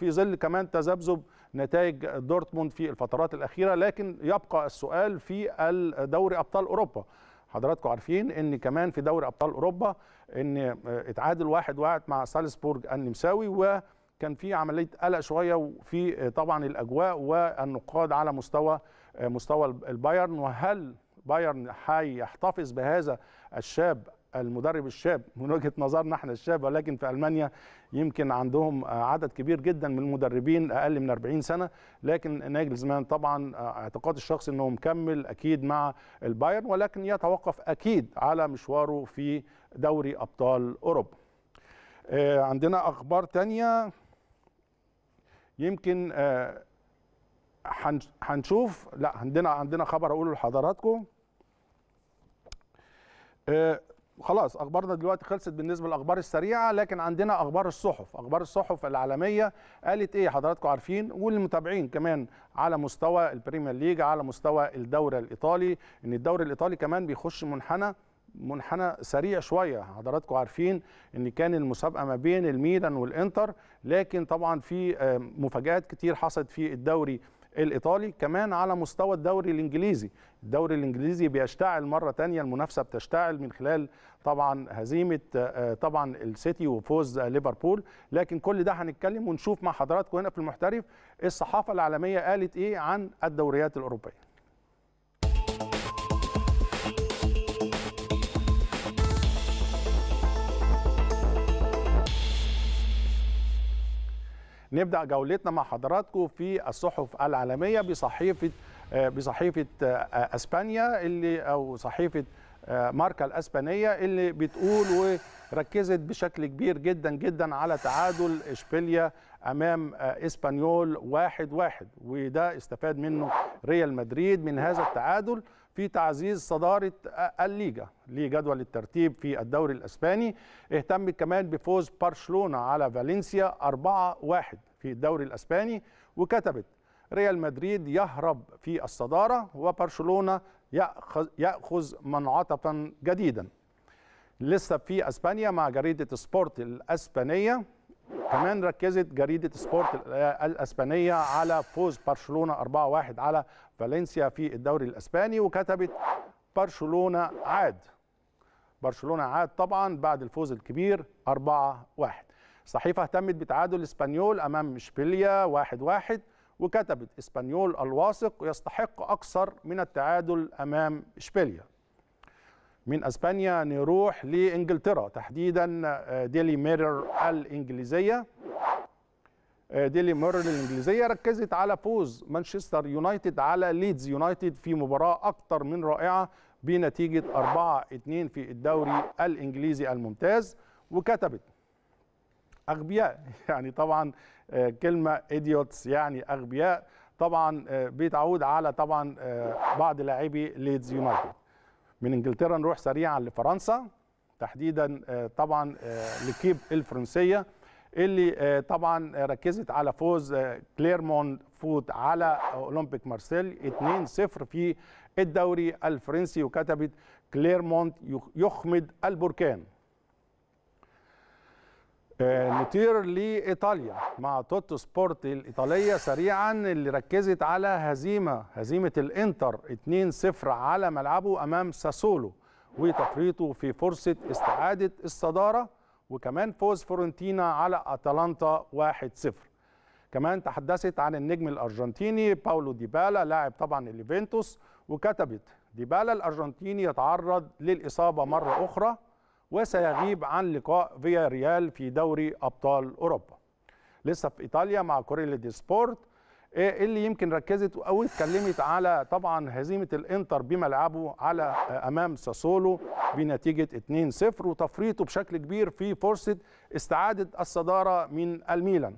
في ظل كمان تذبذب نتائج دورتموند في الفترات الأخيرة لكن يبقى السؤال في دوري أبطال أوروبا حضراتكم عارفين ان كمان في دوري ابطال اوروبا ان آه، اتعادل واحد واحد مع سالزبورج النمساوي وكان في عمليه قلق شويه في آه، طبعا الاجواء والنقاد على مستوى آه، مستوى البايرن وهل بايرن هيحتفظ بهذا الشاب المدرب الشاب من وجهه نظرنا احنا الشاب ولكن في المانيا يمكن عندهم عدد كبير جدا من المدربين اقل من 40 سنه لكن ناجلزمان طبعا اعتقاد الشخص انه مكمل اكيد مع البايرن ولكن يتوقف اكيد على مشواره في دوري ابطال اوروبا. آه، عندنا اخبار تانية يمكن هنشوف آه، لا عندنا عندنا خبر اقوله لحضراتكم آه، خلاص اخبارنا دلوقتي خلصت بالنسبه للاخبار السريعه لكن عندنا اخبار الصحف اخبار الصحف العالميه قالت ايه حضراتكم عارفين والمتابعين كمان على مستوى البريمير ليج على مستوى الدوري الايطالي ان الدوري الايطالي كمان بيخش منحنى منحنى سريع شويه حضراتكم عارفين ان كان المسابقه ما بين الميلان والانتر لكن طبعا في آه، مفاجات كتير حصلت في الدوري الايطالي كمان على مستوى الدوري الانجليزي الدوري الانجليزي بيشتعل مره ثانيه المنافسه بتشتعل من خلال طبعا هزيمه آه، طبعا السيتي وفوز ليفربول لكن كل ده هنتكلم ونشوف مع حضراتكم هنا في المحترف الصحافه العالميه قالت ايه عن الدوريات الاوروبيه نبدا جولتنا مع حضراتكم في الصحف العالميه بصحيفه بصحيفه آه، اسبانيا اللي او صحيفه آه، ماركا الاسبانيه اللي بتقول وركزت بشكل كبير جدا جدا على تعادل اشبيليا امام آه، اسبانيول واحد واحد وده استفاد منه ريال مدريد من هذا التعادل في تعزيز صدارة الليجا لجدول الترتيب في الدوري الأسباني اهتمت كمان بفوز برشلونة على فالنسيا 4-1 في الدوري الأسباني وكتبت ريال مدريد يهرب في الصدارة وبرشلونة يأخذ, يأخذ منعطفا جديدا لسه في أسبانيا مع جريدة سبورت الأسبانية كمان ركزت جريدة سبورت الأسبانية على فوز برشلونة 4-1 على فالنسيا في الدوري الأسباني وكتبت برشلونة عاد برشلونة عاد طبعا بعد الفوز الكبير 4-1 صحيفة اهتمت بتعادل اسبانيول أمام مشبيليا 1-1 وكتبت اسبانيول الواثق يستحق أكثر من التعادل أمام اشبيليا من اسبانيا نروح لانجلترا تحديدا ديلي آه، ميرور الانجليزيه ديلي آه، ميرور الانجليزيه ركزت على فوز مانشستر يونايتد على ليدز يونايتد في مباراه اكثر من رائعه بنتيجه 4 2 في الدوري الانجليزي الممتاز وكتبت اغبياء يعني طبعا آه، كلمه ايديوتس يعني اغبياء طبعا بيتعود على طبعا بعض لاعبي ليدز يونايتد من انجلترا نروح سريعا لفرنسا تحديدا آه، طبعا آه، لكيب الفرنسيه اللي آه، طبعا ركزت على فوز كليرمون فوت على اولمبيك مارسيل 2-0 في الدوري الفرنسي وكتبت كليرمونت يخمد البركان آه، نطير لايطاليا مع توتو سبورت الايطاليه سريعا اللي ركزت على هزيمه هزيمه الانتر 2-0 على ملعبه امام ساسولو وتفريطه في فرصه استعاده الصداره وكمان فوز فورنتينا على اتلانتا 1-0 كمان تحدثت عن النجم الارجنتيني باولو ديبالا لاعب طبعا اليوفنتوس وكتبت ديبالا الارجنتيني يتعرض للاصابه مره اخرى وسيغيب عن لقاء فيا ريال في دوري أبطال أوروبا لسه في إيطاليا مع كوريلي دي سبورت إيه اللي يمكن ركزت او اتكلمت على طبعا هزيمه الانتر بملعبه على آه، امام ساسولو بنتيجه 2-0 وتفريطه بشكل كبير في فرصه استعاده الصداره من الميلان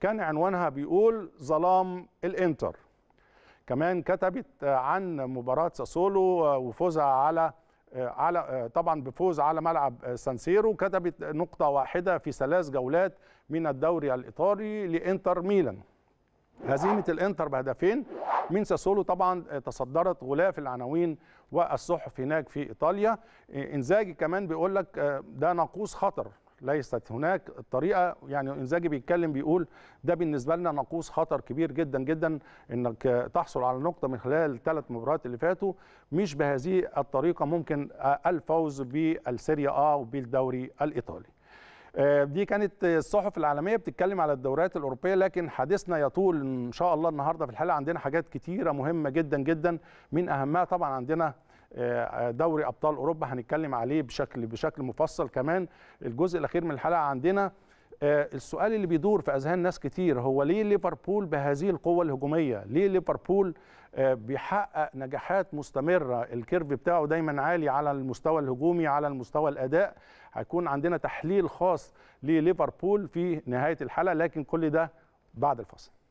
كان عنوانها بيقول ظلام الانتر كمان كتبت آه، عن مباراه ساسولو آه، وفوزها على آه، على آه، طبعا بفوز على ملعب آه، سانسيرو كتبت نقطة واحدة في ثلاث جولات من الدوري الإيطالي لإنتر ميلان هزيمة الإنتر بهدفين من ساسولو طبعا تصدرت غلاف العناوين والصحف هناك في إيطاليا إنزاجي كمان بيقول لك ده ناقوس خطر ليست هناك الطريقه يعني انزاجي بيتكلم بيقول ده بالنسبه لنا ناقوس خطر كبير جدا جدا انك تحصل على نقطه من خلال ثلاث مباريات اللي فاتوا مش بهذه الطريقه ممكن الفوز بالسيريا اه وبالدوري الايطالي آه، دي كانت الصحف العالميه بتتكلم على الدوريات الاوروبيه لكن حديثنا يطول ان شاء الله النهارده في الحلقه عندنا حاجات كتيره مهمه جدا جدا من اهمها طبعا عندنا آه، دوري ابطال اوروبا هنتكلم عليه بشكل بشكل مفصل كمان الجزء الاخير من الحلقه عندنا آه، السؤال اللي بيدور في اذهان ناس كتير هو ليه ليفربول بهذه القوه الهجوميه ليه ليفربول آه، بيحقق نجاحات مستمره الكيرف بتاعه دايما عالي على المستوى الهجومي على المستوى الاداء هيكون عندنا تحليل خاص لليفربول في نهايه الحلقه لكن كل ده بعد الفاصل